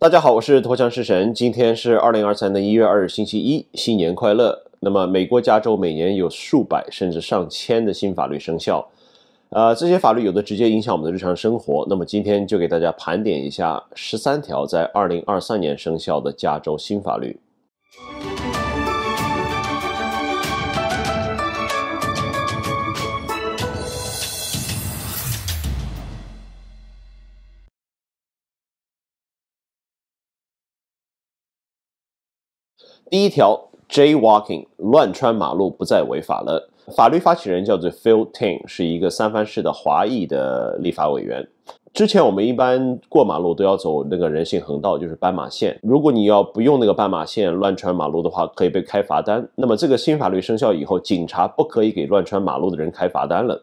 大家好，我是陀枪师神。今天是二零二三的一月二日，星期一，新年快乐。那么，美国加州每年有数百甚至上千的新法律生效，呃，这些法律有的直接影响我们的日常生活。那么今天就给大家盘点一下十三条在二零二三年生效的加州新法律。第一条，jaywalking 乱穿马路不再违法了。法律发起人叫做 Phil Ting，是一个三藩市的华裔的立法委员。之前我们一般过马路都要走那个人行横道，就是斑马线。如果你要不用那个斑马线乱穿马路的话，可以被开罚单。那么这个新法律生效以后，警察不可以给乱穿马路的人开罚单了，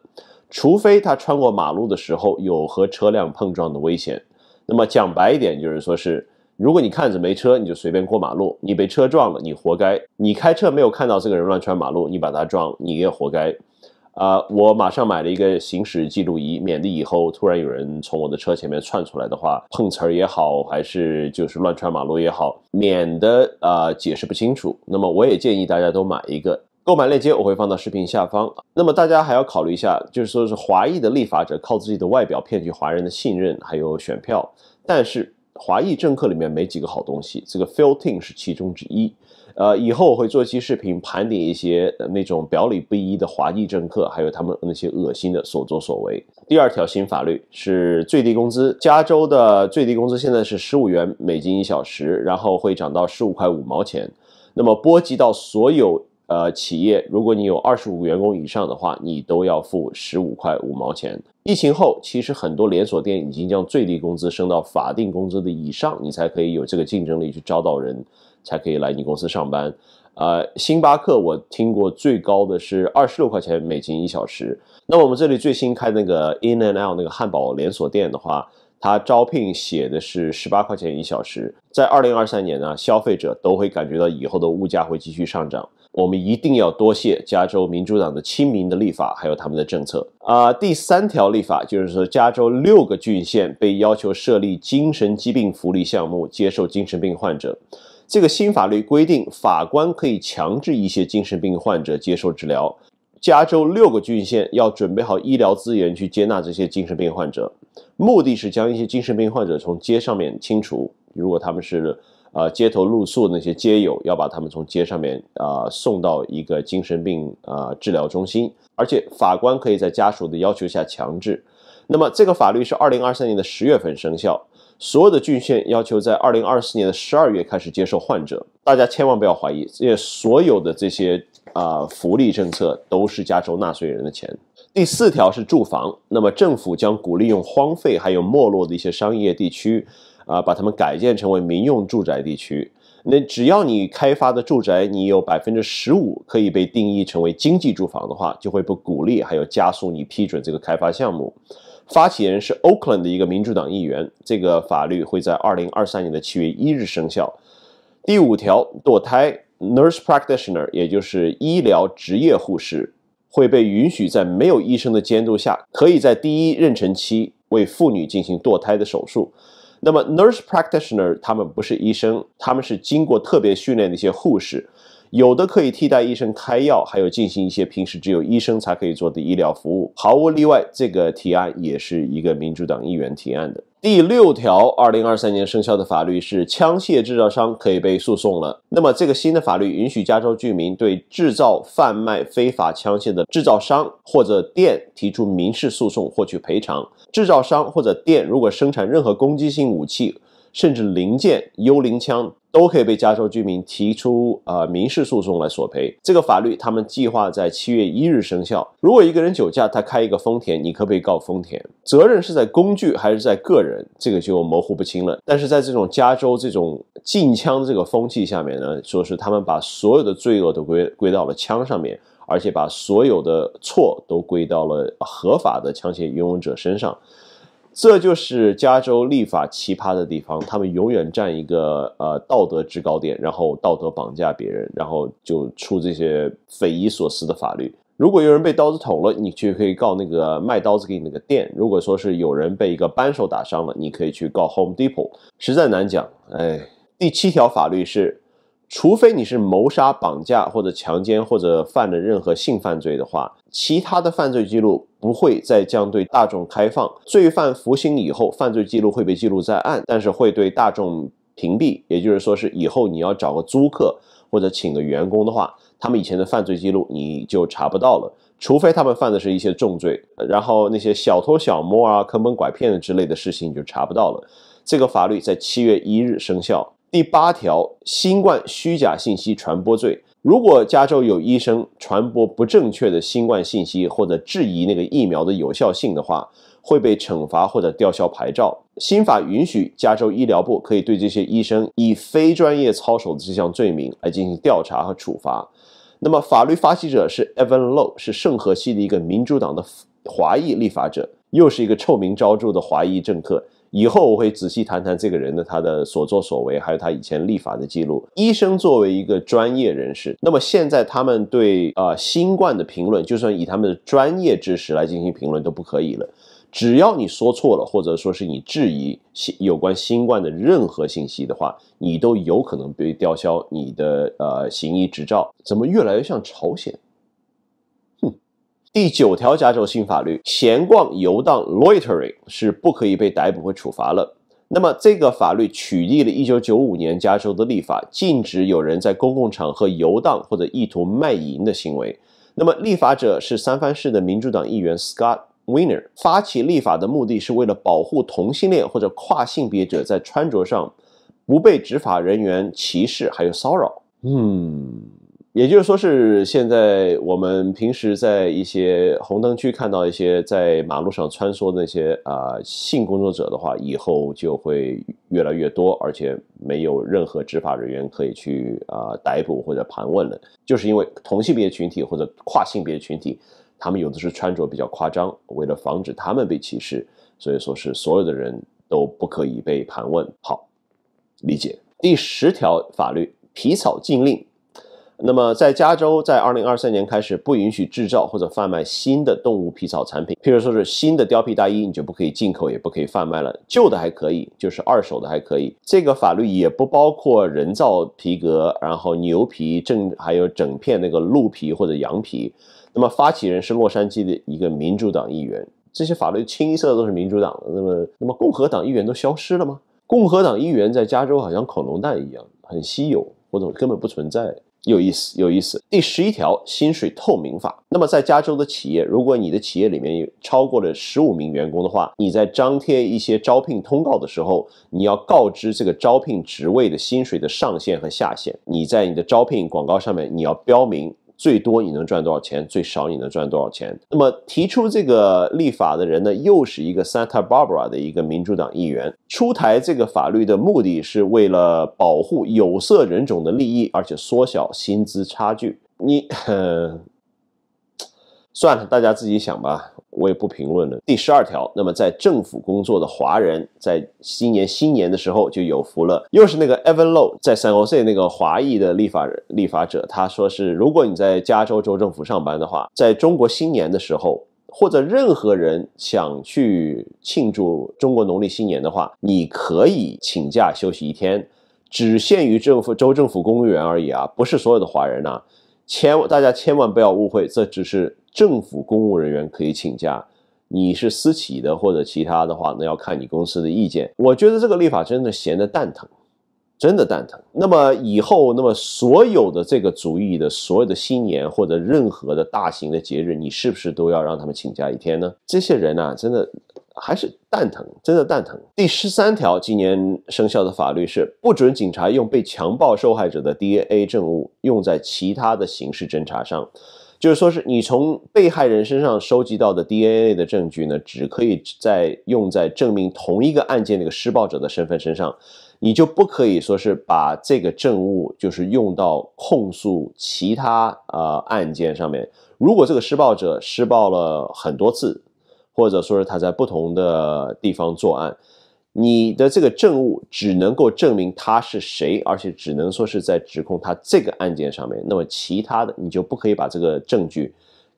除非他穿过马路的时候有和车辆碰撞的危险。那么讲白一点，就是说是。如果你看着没车，你就随便过马路，你被车撞了，你活该。你开车没有看到这个人乱穿马路，你把他撞，你也活该。啊，我马上买了一个行驶记录仪，免得以后突然有人从我的车前面窜出来的话，碰瓷儿也好，还是就是乱穿马路也好，免得啊解释不清楚。那么我也建议大家都买一个，购买链接我会放到视频下方。那么大家还要考虑一下，就是说是华裔的立法者靠自己的外表骗取华人的信任还有选票，但是。华裔政客里面没几个好东西，这个 f e i l Ting 是其中之一。呃，以后我会做一期视频盘点一些那种表里不一的华裔政客，还有他们那些恶心的所作所为。第二条新法律是最低工资，加州的最低工资现在是十五元美金一小时，然后会涨到十五块五毛钱，那么波及到所有。呃，企业，如果你有二十五员工以上的话，你都要付十五块五毛钱。疫情后，其实很多连锁店已经将最低工资升到法定工资的以上，你才可以有这个竞争力去招到人，才可以来你公司上班。呃，星巴克我听过最高的是二十六块钱美金一小时。那我们这里最新开那个 In and Out 那个汉堡连锁店的话，它招聘写的是十八块钱一小时。在二零二三年呢，消费者都会感觉到以后的物价会继续上涨。我们一定要多谢加州民主党的亲民的立法，还有他们的政策啊。第三条立法就是说，加州六个郡县被要求设立精神疾病福利项目，接受精神病患者。这个新法律规定，法官可以强制一些精神病患者接受治疗。加州六个郡县要准备好医疗资源去接纳这些精神病患者，目的是将一些精神病患者从街上面清除。如果他们是呃，街头露宿那些街友，要把他们从街上面啊送到一个精神病啊治疗中心，而且法官可以在家属的要求下强制。那么这个法律是二零二三年的十月份生效，所有的郡县要求在二零二四年的十二月开始接受患者。大家千万不要怀疑，这些所有的这些啊福利政策都是加州纳税人的钱。第四条是住房，那么政府将鼓励用荒废还有没落的一些商业地区。啊，把它们改建成为民用住宅地区。那只要你开发的住宅，你有百分之十五可以被定义成为经济住房的话，就会不鼓励，还有加速你批准这个开发项目。发起人是 Oakland 的一个民主党议员。这个法律会在二零二三年的七月一日生效。第五条，堕胎 nurse practitioner，也就是医疗职业护士，会被允许在没有医生的监督下，可以在第一妊娠期为妇女进行堕胎的手术。那么，nurse practitioner 他们不是医生，他们是经过特别训练的一些护士。有的可以替代医生开药，还有进行一些平时只有医生才可以做的医疗服务，毫无例外。这个提案也是一个民主党议员提案的第六条。二零二三年生效的法律是枪械制造商可以被诉讼了。那么这个新的法律允许加州居民对制造、贩卖非法枪械的制造商或者店提出民事诉讼，获取赔偿。制造商或者店如果生产任何攻击性武器。甚至零件、幽灵枪都可以被加州居民提出呃民事诉讼来索赔。这个法律他们计划在七月一日生效。如果一个人酒驾，他开一个丰田，你可被告丰田？责任是在工具还是在个人？这个就模糊不清了。但是在这种加州这种禁枪这个风气下面呢，说是他们把所有的罪恶都归归到了枪上面，而且把所有的错都归到了合法的枪械拥有者身上。这就是加州立法奇葩的地方，他们永远站一个呃道德制高点，然后道德绑架别人，然后就出这些匪夷所思的法律。如果有人被刀子捅了，你去可以告那个卖刀子给你那个店；如果说是有人被一个扳手打伤了，你可以去告 Home Depot。实在难讲，哎。第七条法律是。除非你是谋杀、绑架或者强奸或者犯了任何性犯罪的话，其他的犯罪记录不会再将对大众开放。罪犯服刑以后，犯罪记录会被记录在案，但是会对大众屏蔽。也就是说，是以后你要找个租客或者请个员工的话，他们以前的犯罪记录你就查不到了。除非他们犯的是一些重罪，然后那些小偷小摸啊、坑蒙拐骗的之类的事情，你就查不到了。这个法律在七月一日生效。第八条，新冠虚假信息传播罪。如果加州有医生传播不正确的新冠信息，或者质疑那个疫苗的有效性的话，会被惩罚或者吊销牌照。新法允许加州医疗部可以对这些医生以非专业操守的这项罪名来进行调查和处罚。那么，法律发起者是 Evan Low，是圣荷西的一个民主党的华裔立法者，又是一个臭名昭著的华裔政客。以后我会仔细谈谈这个人的他的所作所为，还有他以前立法的记录。医生作为一个专业人士，那么现在他们对啊新冠的评论，就算以他们的专业知识来进行评论都不可以了。只要你说错了，或者说是你质疑新有关新冠的任何信息的话，你都有可能被吊销你的呃行医执照。怎么越来越像朝鲜？第九条加州新法律，闲逛游荡 （loitering） 是不可以被逮捕或处罚了。那么这个法律取缔了1995年加州的立法，禁止有人在公共场合游荡或者意图卖淫的行为。那么立法者是三藩市的民主党议员 Scott w e n n e r 发起立法的目的是为了保护同性恋或者跨性别者在穿着上不被执法人员歧视还有骚扰。嗯。也就是说，是现在我们平时在一些红灯区看到一些在马路上穿梭的那些啊性工作者的话，以后就会越来越多，而且没有任何执法人员可以去啊逮捕或者盘问了，就是因为同性别群体或者跨性别群体，他们有的是穿着比较夸张，为了防止他们被歧视，所以说是所有的人都不可以被盘问。好，理解。第十条法律皮草禁令。那么，在加州，在二零二三年开始，不允许制造或者贩卖新的动物皮草产品，譬如说是新的貂皮大衣，你就不可以进口，也不可以贩卖了。旧的还可以，就是二手的还可以。这个法律也不包括人造皮革，然后牛皮正还有整片那个鹿皮或者羊皮。那么，发起人是洛杉矶的一个民主党议员，这些法律清一色都是民主党的。那么，那么共和党议员都消失了吗？共和党议员在加州好像恐龙蛋一样，很稀有，或者根本不存在。有意思，有意思。第十一条，薪水透明法。那么，在加州的企业，如果你的企业里面有超过了十五名员工的话，你在张贴一些招聘通告的时候，你要告知这个招聘职位的薪水的上限和下限。你在你的招聘广告上面，你要标明。最多你能赚多少钱？最少你能赚多少钱？那么提出这个立法的人呢，又是一个 Santa Barbara 的一个民主党议员。出台这个法律的目的是为了保护有色人种的利益，而且缩小薪资差距。你。算了，大家自己想吧，我也不评论了。第十二条，那么在政府工作的华人在新年新年的时候就有福了，又是那个 Evan Low 在三 OC 那个华裔的立法立法者，他说是，如果你在加州州政府上班的话，在中国新年的时候，或者任何人想去庆祝中国农历新年的话，你可以请假休息一天，只限于政府州政府公务员而已啊，不是所有的华人呐，千大家千万不要误会，这只是。政府公务人员可以请假，你是私企的或者其他的话，那要看你公司的意见。我觉得这个立法真的闲得蛋疼，真的蛋疼。那么以后，那么所有的这个主意的所有的新年或者任何的大型的节日，你是不是都要让他们请假一天呢？这些人啊，真的还是蛋疼，真的蛋疼。第十三条，今年生效的法律是不准警察用被强暴受害者的 DNA 证物用在其他的刑事侦查上。就是说，是你从被害人身上收集到的 DNA 的证据呢，只可以在用在证明同一个案件那个施暴者的身份身上，你就不可以说是把这个证物就是用到控诉其他呃案件上面。如果这个施暴者施暴了很多次，或者说是他在不同的地方作案。你的这个证物只能够证明他是谁，而且只能说是在指控他这个案件上面。那么其他的，你就不可以把这个证据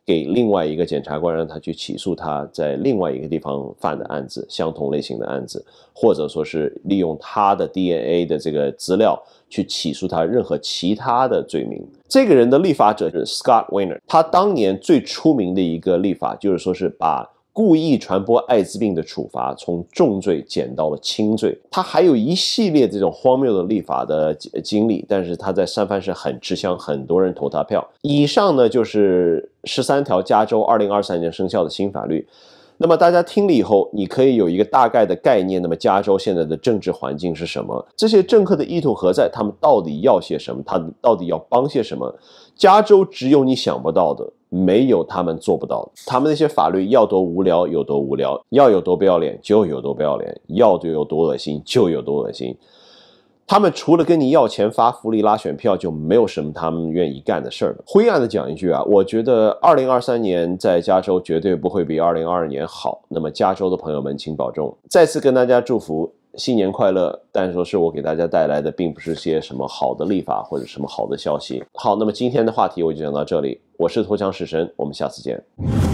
给另外一个检察官，让他去起诉他在另外一个地方犯的案子，相同类型的案子，或者说是利用他的 DNA 的这个资料去起诉他任何其他的罪名。这个人的立法者是 Scott Weiner，他当年最出名的一个立法就是说是把。故意传播艾滋病的处罚从重罪减到了轻罪，他还有一系列这种荒谬的立法的经历，但是他在三藩市很吃香，很多人投他票。以上呢就是十三条加州二零二三年生效的新法律。那么大家听了以后，你可以有一个大概的概念。那么加州现在的政治环境是什么？这些政客的意图何在？他们到底要些什么？他到底要帮些什么？加州只有你想不到的。没有他们做不到，的。他们那些法律要多无聊有多无聊，要有多不要脸就有多不要脸，要就有多恶心就有多恶心。他们除了跟你要钱、发福利、拉选票，就没有什么他们愿意干的事儿了。灰暗的讲一句啊，我觉得二零二三年在加州绝对不会比二零二二年好。那么，加州的朋友们，请保重。再次跟大家祝福。新年快乐！但是说是我给大家带来的并不是些什么好的立法或者什么好的消息。好，那么今天的话题我就讲到这里。我是投降使神，我们下次见。